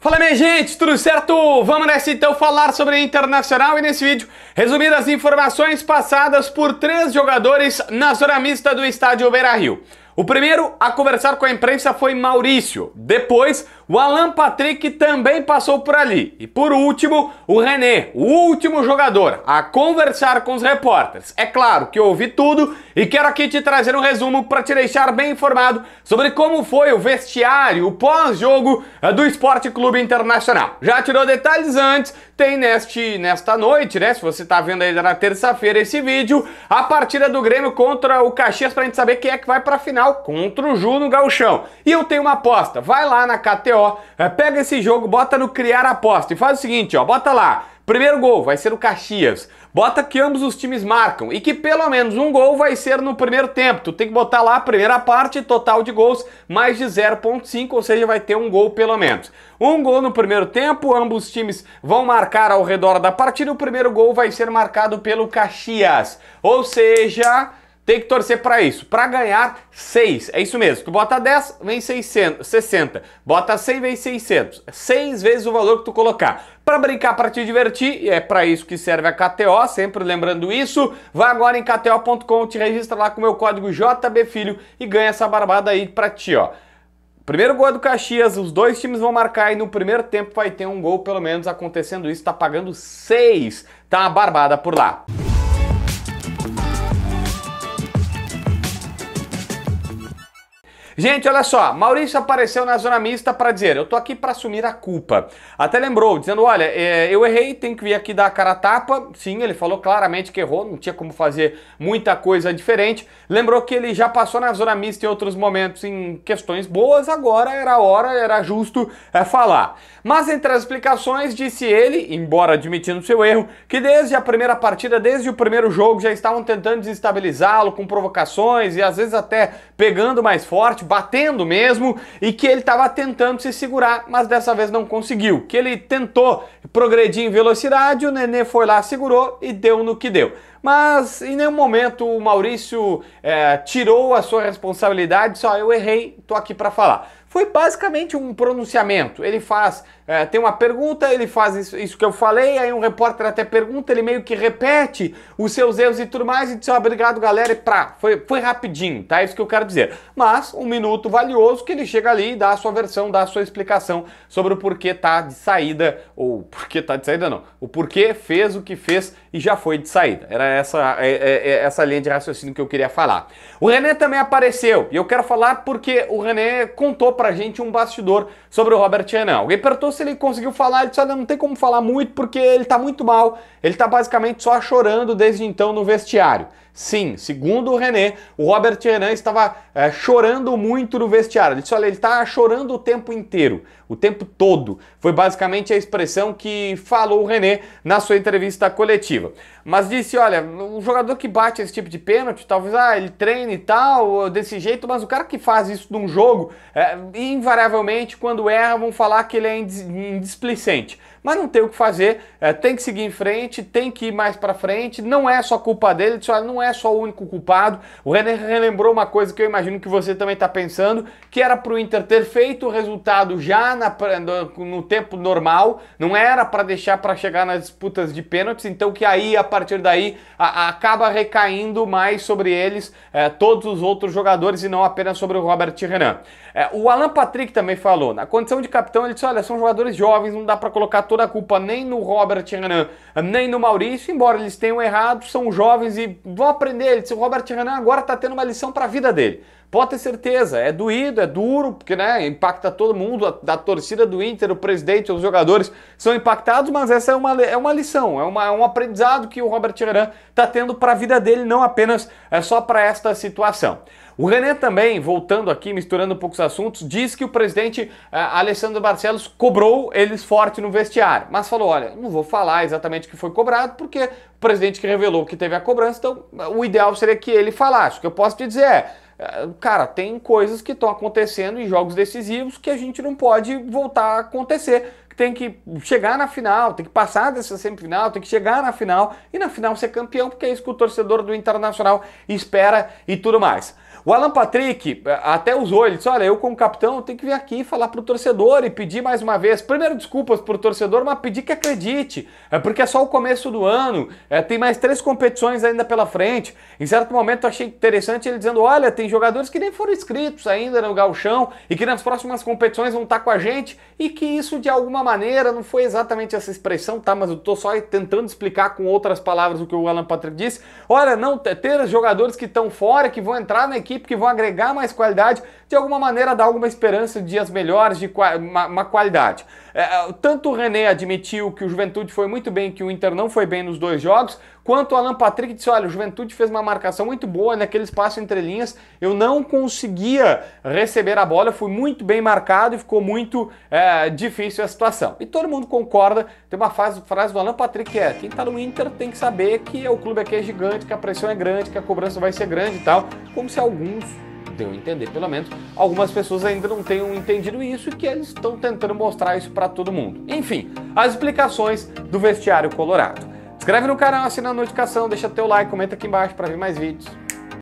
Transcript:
Fala minha gente, tudo certo? Vamos nessa então falar sobre internacional e nesse vídeo resumir as informações passadas por três jogadores na zona mista do estádio Beira-Rio. O primeiro a conversar com a imprensa foi Maurício. Depois, o Alan Patrick também passou por ali. E por último, o René, o último jogador a conversar com os repórteres. É claro que eu ouvi tudo e quero aqui te trazer um resumo para te deixar bem informado sobre como foi o vestiário, o pós-jogo eh, do Esporte Clube Internacional. Já tirou detalhes antes, tem neste, nesta noite, né? Se você está vendo aí na terça-feira esse vídeo, a partida do Grêmio contra o Caxias para a gente saber quem é que vai para a final contra o Ju no Gauchão. E eu tenho uma aposta. Vai lá na KTO, é, pega esse jogo, bota no criar aposta e faz o seguinte, ó, bota lá. Primeiro gol vai ser o Caxias. Bota que ambos os times marcam e que pelo menos um gol vai ser no primeiro tempo. Tu tem que botar lá a primeira parte, total de gols, mais de 0.5, ou seja, vai ter um gol pelo menos. Um gol no primeiro tempo, ambos os times vão marcar ao redor da partida. O primeiro gol vai ser marcado pelo Caxias. Ou seja, tem que torcer para isso. Para ganhar 6, é isso mesmo. Tu bota 10, vem 600, 60. Bota 100, vem 600. 6 vezes o valor que tu colocar. Para brincar, para te divertir, e é para isso que serve a KTO, sempre lembrando isso. Vai agora em kto.com, te registra lá com o meu código JBFilho e ganha essa barbada aí para ti, ó. Primeiro gol é do Caxias, os dois times vão marcar e no primeiro tempo vai ter um gol pelo menos acontecendo isso, tá pagando 6. Tá uma barbada por lá. Gente, olha só, Maurício apareceu na zona mista para dizer: eu tô aqui para assumir a culpa. Até lembrou, dizendo: olha, é, eu errei, tenho que vir aqui dar a cara a tapa. Sim, ele falou claramente que errou, não tinha como fazer muita coisa diferente. Lembrou que ele já passou na zona mista em outros momentos em questões boas, agora era hora, era justo é, falar. Mas entre as explicações, disse ele, embora admitindo seu erro, que desde a primeira partida, desde o primeiro jogo, já estavam tentando desestabilizá-lo com provocações e às vezes até pegando mais forte batendo mesmo e que ele estava tentando se segurar, mas dessa vez não conseguiu. Que ele tentou progredir em velocidade, o Nenê foi lá, segurou e deu no que deu. Mas em nenhum momento o Maurício é, tirou a sua responsabilidade, só eu errei, tô aqui para falar. Foi basicamente um pronunciamento. Ele faz, é, tem uma pergunta, ele faz isso, isso, que eu falei, aí um repórter até pergunta, ele meio que repete os seus erros e tudo mais, e diz, obrigado galera, e pra, foi, foi rapidinho, tá? É isso que eu quero dizer. Mas um minuto valioso que ele chega ali e dá a sua versão, dá a sua explicação sobre o porquê tá de saída, ou porquê tá de saída não, o porquê fez o que fez e já foi de saída. Era essa, é, é, é, essa linha de raciocínio que eu queria falar. O René também apareceu, e eu quero falar porque o René contou pra gente um bastidor sobre o Robert Renan. Alguém perguntou se ele conseguiu falar, ele disse, olha, não tem como falar muito porque ele tá muito mal, ele tá basicamente só chorando desde então no vestiário. Sim, segundo o René, o Robert Renan estava é, chorando muito no vestiário. Ele disse: olha, ele está chorando o tempo inteiro, o tempo todo. Foi basicamente a expressão que falou o René na sua entrevista coletiva. Mas disse: olha, o jogador que bate esse tipo de pênalti, talvez ah, ele treine e tal, desse jeito, mas o cara que faz isso num jogo, é, invariavelmente, quando erra, vão falar que ele é indisplicente. mas não tem o que fazer, é, tem que seguir em frente, tem que ir mais para frente, não é só culpa dele, disse, olha, não é é só o único culpado. O René relembrou uma coisa que eu imagino que você também está pensando, que era para o Inter ter feito o resultado já na, no tempo normal, não era para deixar para chegar nas disputas de pênaltis, então que aí, a partir daí, a, a, acaba recaindo mais sobre eles eh, todos os outros jogadores e não apenas sobre o Robert Renan. Eh, o Alan Patrick também falou, na condição de capitão, ele disse, olha, são jogadores jovens, não dá para colocar toda a culpa nem no Robert Renan, nem no Maurício, embora eles tenham errado, são jovens e vão aprender. Ele disse: o Robert Renan agora está tendo uma lição para a vida dele. Pode ter certeza, é doído, é duro, porque né, impacta todo mundo, a, da torcida do Inter, o presidente, os jogadores são impactados, mas essa é uma, é uma lição, é, uma, é um aprendizado que o Robert Tiran está tendo para a vida dele, não apenas é só para esta situação. O René também, voltando aqui, misturando um pouco os assuntos, diz que o presidente é, Alessandro Barcelos cobrou eles forte no vestiário, mas falou: olha, não vou falar exatamente o que foi cobrado, porque o presidente que revelou que teve a cobrança, então o ideal seria que ele falasse. O que eu posso te dizer é ah, cara, tem coisas que estão acontecendo em jogos decisivos que a gente não pode voltar a acontecer tem que chegar na final, tem que passar dessa semifinal, tem que chegar na final e na final ser campeão, porque é isso que o torcedor do Internacional espera e tudo mais. O Alan Patrick eh, até usou, ele disse: Olha, eu como capitão tenho que vir aqui falar pro torcedor e pedir mais uma vez, primeiro desculpas pro torcedor, mas pedir que acredite, é porque é só o começo do ano, é, tem mais três competições ainda pela frente. Em certo momento eu achei interessante ele dizendo: Olha, tem jogadores que nem foram inscritos ainda no galchão e que nas próximas competições vão estar com a gente e que isso de alguma maneira, não foi exatamente essa expressão, tá? Mas eu tô só tentando explicar com outras palavras o que o Alan Patrick disse. Olha, não ter jogadores que estão fora, que vão entrar na equipe, que vão agregar mais qualidade, de alguma maneira dá alguma esperança de dias melhores, de uma qualidade. É, é, tanto o René admitiu que o Juventude foi muito bem, que o Inter não foi bem nos dois jogos, quanto o Alan Patrick disse: olha, o Juventude fez uma marcação muito boa naquele espaço entre linhas, eu não conseguia receber a bola, fui muito bem marcado e ficou muito é, difícil a situação. E todo mundo concorda, tem uma frase, frase do Alan Patrick que é: quem tá no Inter tem que saber que o clube aqui é gigante, que a pressão é grande, que a cobrança vai ser grande e tal, como se alguns deu a entender, pelo menos, algumas pessoas ainda não tenham entendido isso e que eles estão tentando mostrar isso para todo mundo. Enfim, as explicações do vestiário colorado. Inscreve no canal, assina a notificação, deixa teu like, comenta aqui embaixo para ver mais vídeos.